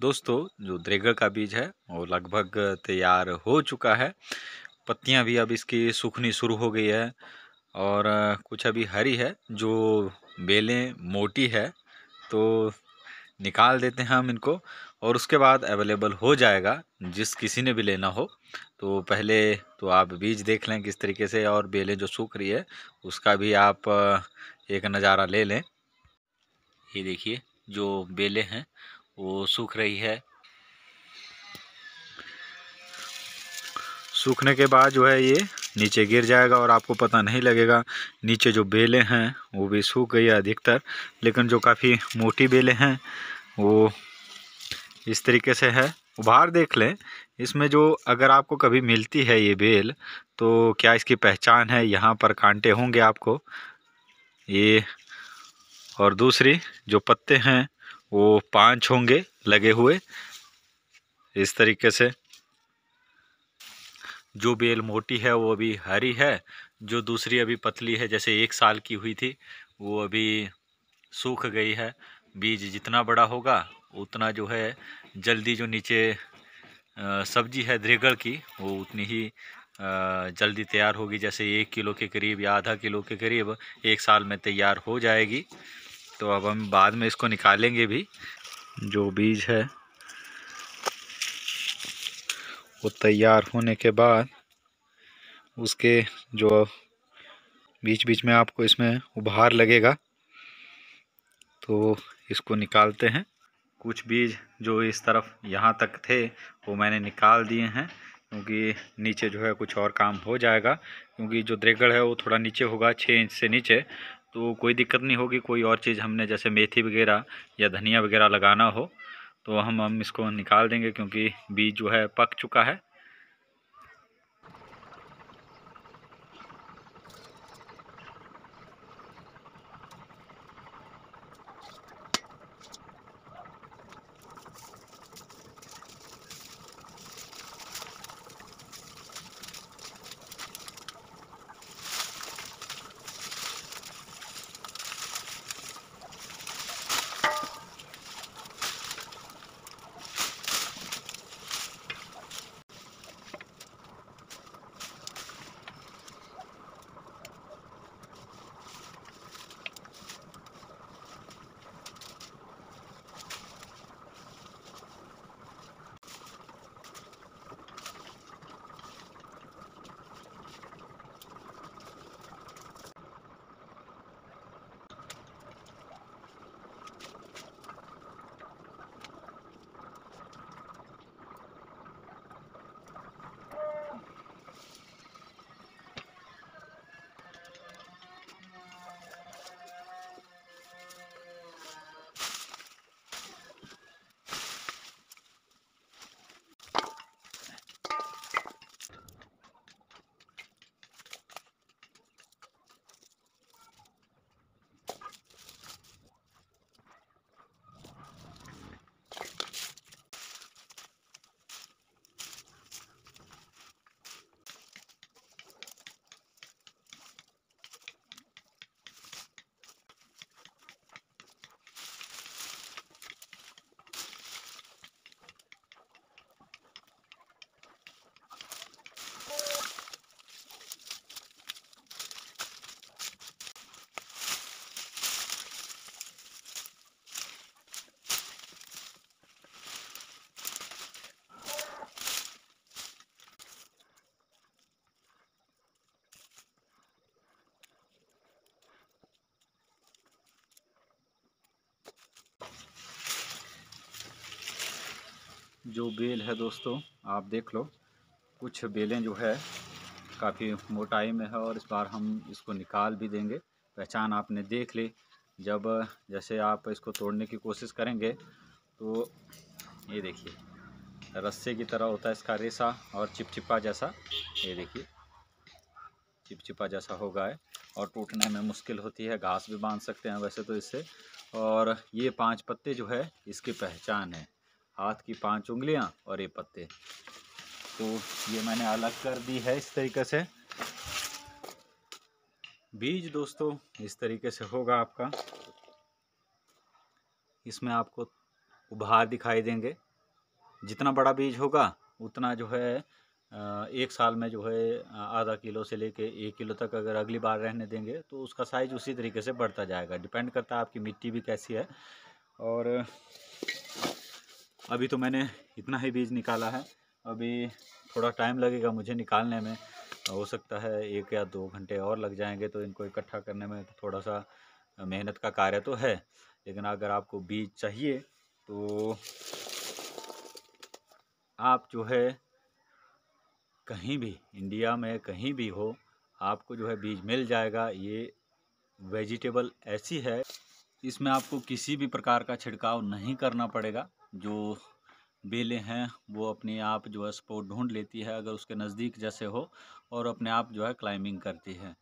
दोस्तों जो द्रेगा का बीज है वो लगभग तैयार हो चुका है पत्तियां भी अब इसकी सूखनी शुरू हो गई है और कुछ अभी हरी है जो बेलें मोटी है तो निकाल देते हैं हम इनको और उसके बाद अवेलेबल हो जाएगा जिस किसी ने भी लेना हो तो पहले तो आप बीज देख लें किस तरीके से और बेलें जो सूख रही है उसका भी आप एक नज़ारा ले लें ये देखिए जो बेलें हैं वो सूख रही है सूखने के बाद जो है ये नीचे गिर जाएगा और आपको पता नहीं लगेगा नीचे जो बेलें हैं वो भी सूख गई है अधिकतर लेकिन जो काफ़ी मोटी बेलें हैं वो इस तरीके से है उभार देख लें इसमें जो अगर आपको कभी मिलती है ये बेल तो क्या इसकी पहचान है यहाँ पर कांटे होंगे आपको ये और दूसरी जो पत्ते हैं वो पांच होंगे लगे हुए इस तरीके से जो बेल मोटी है वो अभी हरी है जो दूसरी अभी पतली है जैसे एक साल की हुई थी वो अभी सूख गई है बीज जितना बड़ा होगा उतना जो है जल्दी जो नीचे सब्जी है द्रेगड़ की वो उतनी ही जल्दी तैयार होगी जैसे एक किलो के करीब या आधा किलो के करीब एक साल में तैयार हो जाएगी तो अब हम बाद में इसको निकालेंगे भी जो बीज है वो तैयार होने के बाद उसके जो बीच बीच में आपको इसमें उभार लगेगा तो इसको निकालते हैं कुछ बीज जो इस तरफ यहाँ तक थे वो मैंने निकाल दिए हैं क्योंकि नीचे जो है कुछ और काम हो जाएगा क्योंकि जो द्रेगड़ है वो थोड़ा नीचे होगा छः इंच से नीचे तो कोई दिक्कत नहीं होगी कोई और चीज़ हमने जैसे मेथी वगैरह या धनिया वगैरह लगाना हो तो हम हम इसको निकाल देंगे क्योंकि बीज जो है पक चुका है जो बेल है दोस्तों आप देख लो कुछ बेलें जो है काफ़ी मोटाई में है और इस बार हम इसको निकाल भी देंगे पहचान आपने देख ली जब जैसे आप इसको तोड़ने की कोशिश करेंगे तो ये देखिए रस्से की तरह होता है इसका रेशा और चिपचिपा जैसा ये देखिए चिपचिपा जैसा होगा है और टूटने में मुश्किल होती है घास भी बांध सकते हैं वैसे तो इससे और ये पांच पत्ते जो है इसकी पहचान है हाथ की पांच उंगलियां और ये पत्ते तो ये मैंने अलग कर दी है इस तरीके से बीज दोस्तों इस तरीके से होगा आपका इसमें आपको उभार दिखाई देंगे जितना बड़ा बीज होगा उतना जो है एक साल में जो है आधा किलो से लेके एक किलो तक अगर अगली बार रहने देंगे तो उसका साइज उसी तरीके से बढ़ता जाएगा डिपेंड करता है आपकी मिट्टी भी कैसी है और अभी तो मैंने इतना ही बीज निकाला है अभी थोड़ा टाइम लगेगा मुझे निकालने में हो सकता है एक या दो घंटे और लग जाएंगे तो इनको इकट्ठा करने में थोड़ा सा मेहनत का कार्य तो है लेकिन अगर आपको बीज चाहिए तो आप जो है कहीं भी इंडिया में कहीं भी हो आपको जो है बीज मिल जाएगा ये वेजिटेबल ऐसी है इसमें आपको किसी भी प्रकार का छिड़काव नहीं करना पड़ेगा जो बेलें हैं वो अपने आप जो है सपोर्ट ढूंढ लेती है अगर उसके नज़दीक जैसे हो और अपने आप जो है क्लाइंबिंग करती है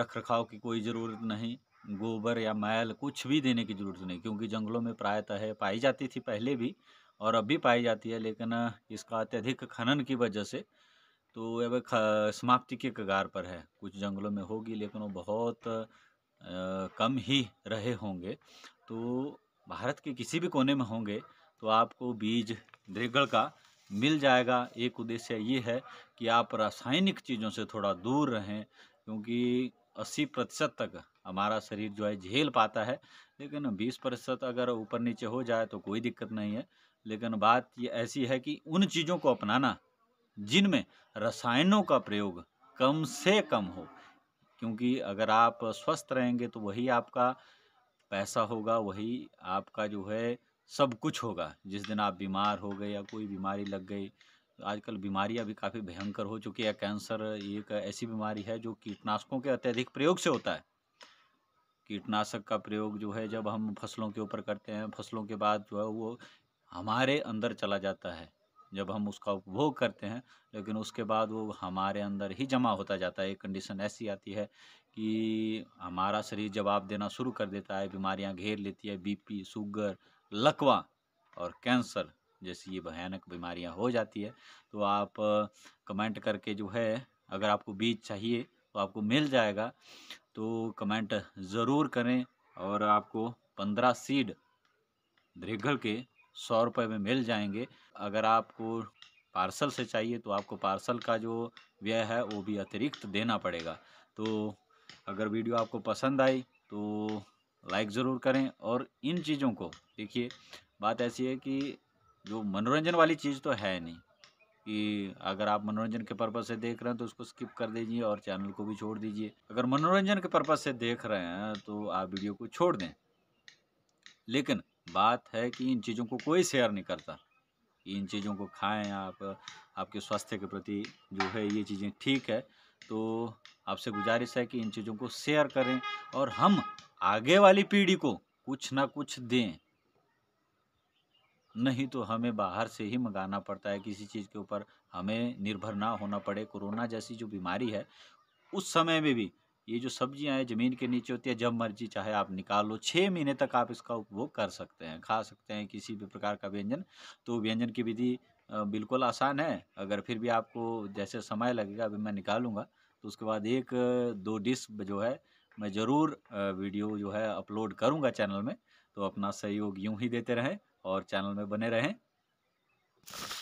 रख रखाव की कोई ज़रूरत नहीं गोबर या मैल कुछ भी देने की ज़रूरत नहीं क्योंकि जंगलों में प्रायतः है पाई जाती थी पहले भी और अब भी पाई जाती है लेकिन इसका अत्यधिक खनन की वजह से तो अब समाप्ति के कगार पर है कुछ जंगलों में होगी लेकिन वो बहुत कम ही रहे होंगे तो भारत के किसी भी कोने में होंगे तो आपको बीज द्रिगड़ का मिल जाएगा एक उद्देश्य ये है कि आप रासायनिक चीज़ों से थोड़ा दूर रहें क्योंकि 80 प्रतिशत तक हमारा शरीर जो है झेल पाता है लेकिन 20 प्रतिशत अगर ऊपर नीचे हो जाए तो कोई दिक्कत नहीं है लेकिन बात ये ऐसी है कि उन चीज़ों को अपनाना जिनमें रसायनों का प्रयोग कम से कम हो क्योंकि अगर आप स्वस्थ रहेंगे तो वही आपका पैसा होगा वही आपका जो है सब कुछ होगा जिस दिन आप बीमार हो गए या कोई बीमारी लग गई आजकल बीमारियां भी काफ़ी भयंकर हो चुकी है कैंसर एक ऐसी बीमारी है जो कीटनाशकों के अत्यधिक प्रयोग से होता है कीटनाशक का प्रयोग जो है जब हम फसलों के ऊपर करते हैं फसलों के बाद जो है वो हमारे अंदर चला जाता है जब हम उसका उपभोग करते हैं लेकिन उसके बाद वो हमारे अंदर ही जमा होता जाता है एक कंडीशन ऐसी आती है कि हमारा शरीर जवाब देना शुरू कर देता है बीमारियां घेर लेती है बीपी शुगर लकवा और कैंसर जैसी ये भयानक बीमारियां हो जाती है तो आप कमेंट करके जो है अगर आपको बीज चाहिए तो आपको मिल जाएगा तो कमेंट ज़रूर करें और आपको पंद्रह सीड दृघल के सौ रुपये में मिल जाएंगे अगर आपको पार्सल से चाहिए तो आपको पार्सल का जो व्यय है वो भी अतिरिक्त देना पड़ेगा तो अगर वीडियो आपको पसंद आई तो लाइक ज़रूर करें और इन चीज़ों को देखिए बात ऐसी है कि जो मनोरंजन वाली चीज़ तो है नहीं कि अगर आप मनोरंजन के पर्पज़ से देख रहे हैं तो उसको स्किप कर दीजिए और चैनल को भी छोड़ दीजिए अगर मनोरंजन के पर्पज़ से देख रहे हैं तो आप वीडियो को छोड़ दें लेकिन बात है कि इन चीज़ों को कोई शेयर नहीं करता इन चीज़ों को खाएं आप आपके स्वास्थ्य के प्रति जो है ये चीज़ें ठीक है तो आपसे गुजारिश है कि इन चीज़ों को शेयर करें और हम आगे वाली पीढ़ी को कुछ ना कुछ दें नहीं तो हमें बाहर से ही मंगाना पड़ता है किसी चीज़ के ऊपर हमें निर्भर ना होना पड़े कोरोना जैसी जो बीमारी है उस समय में भी ये जो सब्जियां हैं ज़मीन के नीचे होती है जब मर्जी चाहे आप निकाल लो छः महीने तक आप इसका उपभोग कर सकते हैं खा सकते हैं किसी भी प्रकार का व्यंजन तो व्यंजन की विधि बिल्कुल आसान है अगर फिर भी आपको जैसे समय लगेगा अभी मैं निकालूंगा तो उसके बाद एक दो डिश जो है मैं ज़रूर वीडियो जो है अपलोड करूँगा चैनल में तो अपना सहयोग यूँ ही देते रहें और चैनल में बने रहें